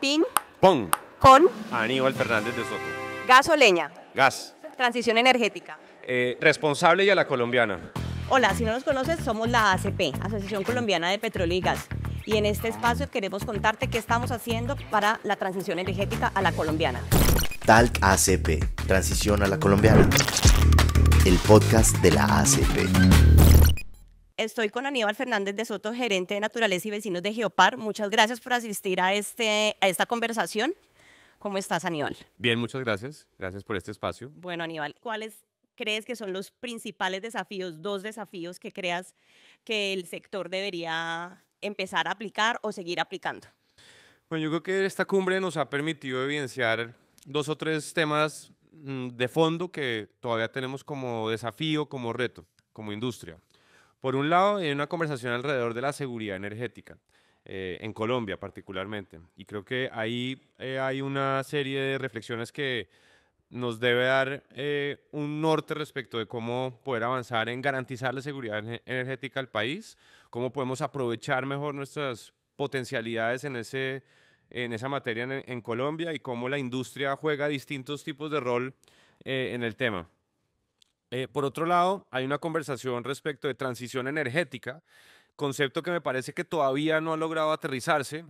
Pin. Pon. Con. Aníbal Fernández de Soto. Gas o leña. Gas. Transición energética. Eh, responsable y a la colombiana. Hola, si no nos conoces, somos la ACP, Asociación Colombiana de Petróleo y Gas. Y en este espacio queremos contarte qué estamos haciendo para la transición energética a la colombiana. Tal ACP, Transición a la Colombiana. El podcast de la ACP. Estoy con Aníbal Fernández de Soto, gerente de Naturaleza y Vecinos de Geopar. Muchas gracias por asistir a, este, a esta conversación. ¿Cómo estás, Aníbal? Bien, muchas gracias. Gracias por este espacio. Bueno, Aníbal, ¿cuáles crees que son los principales desafíos, dos desafíos que creas que el sector debería empezar a aplicar o seguir aplicando? Bueno, yo creo que esta cumbre nos ha permitido evidenciar dos o tres temas mm, de fondo que todavía tenemos como desafío, como reto, como industria. Por un lado, hay una conversación alrededor de la seguridad energética, eh, en Colombia particularmente. Y creo que ahí eh, hay una serie de reflexiones que nos debe dar eh, un norte respecto de cómo poder avanzar en garantizar la seguridad energética al país, cómo podemos aprovechar mejor nuestras potencialidades en, ese, en esa materia en Colombia y cómo la industria juega distintos tipos de rol en el tema. Eh, por otro lado, hay una conversación respecto de transición energética, concepto que me parece que todavía no ha logrado aterrizarse.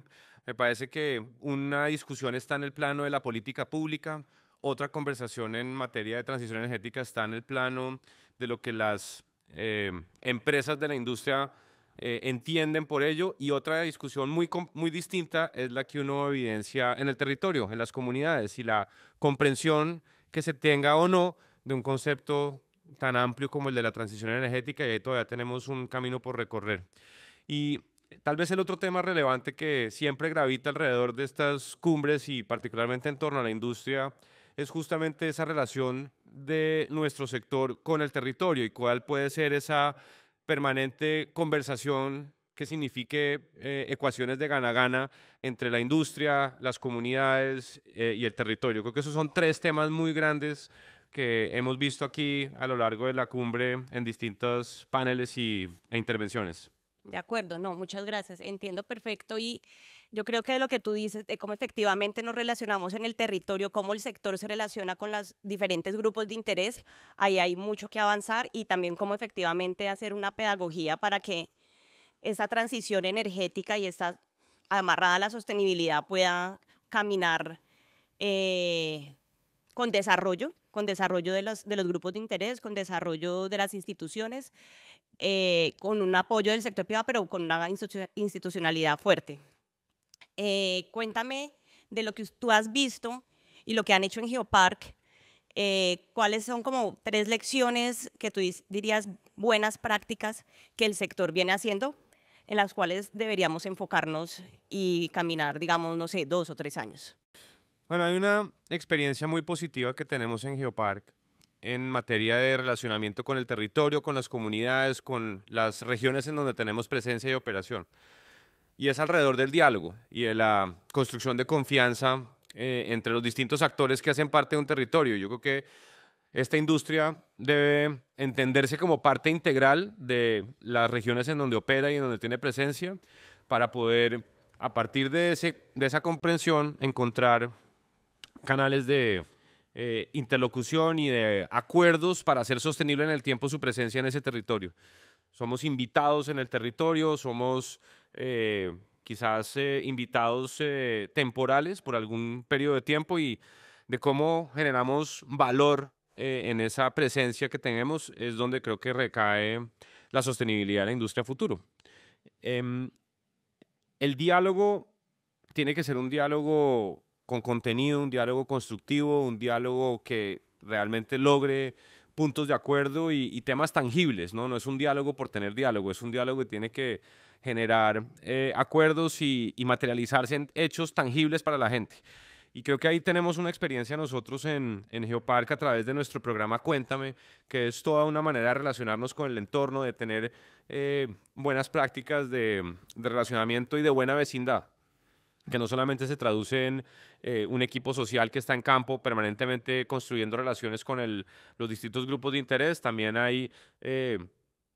Me parece que una discusión está en el plano de la política pública, otra conversación en materia de transición energética está en el plano de lo que las eh, empresas de la industria eh, entienden por ello y otra discusión muy, muy distinta es la que uno evidencia en el territorio, en las comunidades y la comprensión que se tenga o no de un concepto tan amplio como el de la transición energética y ahí todavía tenemos un camino por recorrer. Y tal vez el otro tema relevante que siempre gravita alrededor de estas cumbres y particularmente en torno a la industria es justamente esa relación de nuestro sector con el territorio y cuál puede ser esa permanente conversación que signifique eh, ecuaciones de gana-gana entre la industria, las comunidades eh, y el territorio. Creo que esos son tres temas muy grandes que hemos visto aquí a lo largo de la cumbre en distintos paneles y, e intervenciones. De acuerdo, no, muchas gracias. Entiendo perfecto y yo creo que de lo que tú dices, de cómo efectivamente nos relacionamos en el territorio, cómo el sector se relaciona con los diferentes grupos de interés, ahí hay mucho que avanzar y también cómo efectivamente hacer una pedagogía para que esa transición energética y esta amarrada a la sostenibilidad pueda caminar eh, con desarrollo, con desarrollo de los, de los grupos de interés, con desarrollo de las instituciones, eh, con un apoyo del sector privado, pero con una institucionalidad fuerte. Eh, cuéntame de lo que tú has visto y lo que han hecho en Geopark, eh, ¿cuáles son como tres lecciones que tú dirías buenas prácticas que el sector viene haciendo, en las cuales deberíamos enfocarnos y caminar, digamos, no sé, dos o tres años? Bueno, hay una experiencia muy positiva que tenemos en Geopark en materia de relacionamiento con el territorio, con las comunidades, con las regiones en donde tenemos presencia y operación. Y es alrededor del diálogo y de la construcción de confianza eh, entre los distintos actores que hacen parte de un territorio. Yo creo que esta industria debe entenderse como parte integral de las regiones en donde opera y en donde tiene presencia para poder, a partir de, ese, de esa comprensión, encontrar canales de eh, interlocución y de acuerdos para hacer sostenible en el tiempo su presencia en ese territorio. Somos invitados en el territorio, somos eh, quizás eh, invitados temporales por algún periodo de tiempo y de cómo generamos valor en esa presencia que tenemos es donde creo que recae la sostenibilidad de la industria futuro. Em, el diálogo tiene que ser un diálogo con contenido, un diálogo constructivo, un diálogo que realmente logre puntos de acuerdo y, temas tangibles, ¿no? No es un diálogo por tener diálogo, es un diálogo que tiene que generar eh, acuerdos y, materializarse en hechos tangibles para la gente. Y creo que ahí tenemos una experiencia nosotros en, en Geopark a través de nuestro programa Cuéntame, que es toda una manera de relacionarnos con el entorno, de tener eh, buenas prácticas de relacionamiento y de buena vecindad que no solamente se traduce en eh, un equipo social que está en campo permanentemente construyendo relaciones con los distintos grupos de interés, también hay eh,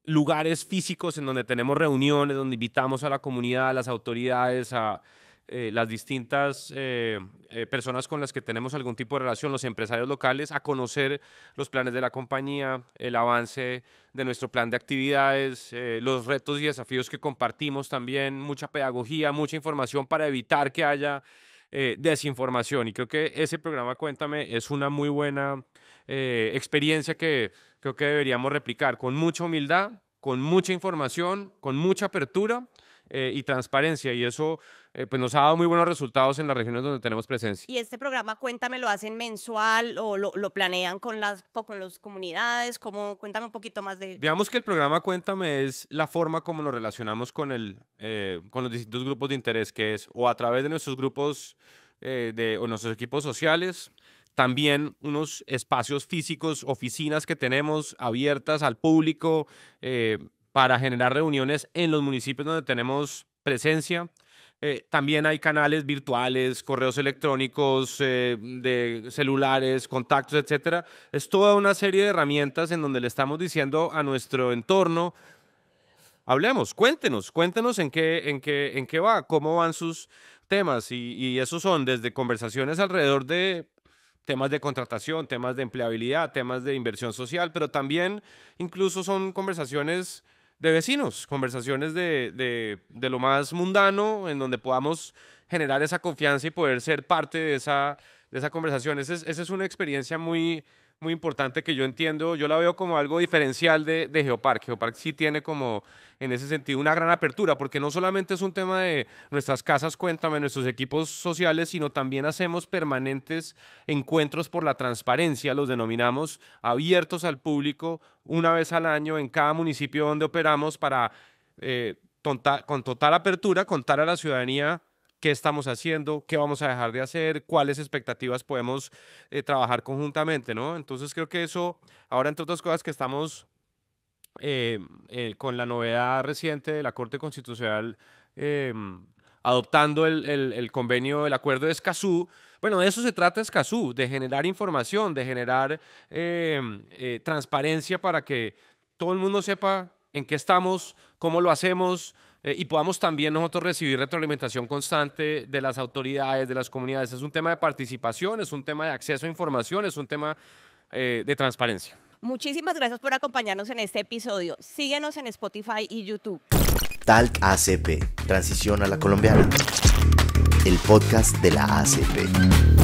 lugares físicos en donde tenemos reuniones, donde invitamos a la comunidad, a las autoridades, a eh, las distintas eh, eh, personas con las que tenemos algún tipo de relación, los empresarios locales, a conocer los planes de la compañía, el avance de nuestro plan de actividades, los retos y desafíos que compartimos también, mucha pedagogía, mucha información para evitar que haya desinformación. Y creo que ese programa, cuéntame, es una muy buena experiencia que creo que deberíamos replicar con mucha humildad, con mucha información, con mucha apertura eh, y transparencia y eso eh, pues nos ha dado muy buenos resultados en las regiones donde tenemos presencia. ¿Y este programa, cuéntame, lo hacen mensual o lo, lo planean con las, con las comunidades? como cuéntame un poquito más de... Digamos que el programa Cuéntame es la forma como nos relacionamos con, el, eh, con los distintos grupos de interés, que es o a través de nuestros grupos de, o nuestros equipos sociales, también unos espacios físicos, oficinas que tenemos abiertas al público, eh, para generar reuniones en los municipios donde tenemos presencia. Eh, también hay canales virtuales, correos electrónicos, eh, de celulares, contactos, etc. Es toda una serie de herramientas en donde le estamos diciendo a nuestro entorno, hablemos, cuéntenos, cuéntenos en qué, en qué, en qué va, cómo van sus temas. Y, y esos son desde conversaciones alrededor de temas de contratación, temas de empleabilidad, temas de inversión social, pero también incluso son conversaciones de vecinos, conversaciones de, de, de, lo más mundano, en donde podamos generar esa confianza y poder ser parte de esa, de esa conversación. es, esa es una experiencia muy, muy importante que yo entiendo, yo la veo como algo diferencial de, Geopark. Geopark sí tiene como, en ese sentido, una gran apertura, porque no solamente es un tema de nuestras casas, cuéntame, nuestros equipos sociales, sino también hacemos permanentes encuentros por la transparencia, los denominamos abiertos al público una vez al año en cada municipio donde operamos para, eh, con total apertura, contar a la ciudadanía qué estamos haciendo, qué vamos a dejar de hacer, cuáles expectativas podemos eh, trabajar conjuntamente, ¿no? Entonces creo que eso, ahora entre otras cosas que estamos eh, eh, con la novedad reciente de la Corte Constitucional adoptando el, convenio, el acuerdo de Escazú, bueno, de eso se trata Escazú, de generar información, de generar transparencia para que todo el mundo sepa en qué estamos, cómo lo hacemos, eh, y podamos también nosotros recibir retroalimentación constante de las autoridades, de las comunidades. Es un tema de participación, es un tema de acceso a información, es un tema eh, de transparencia. Muchísimas gracias por acompañarnos en este episodio. Síguenos en Spotify y YouTube. tal ACP, Transición a la Colombiana, el podcast de la ACP.